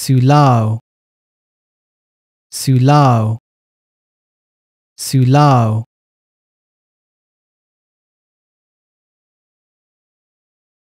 Sulao Sulao Sulao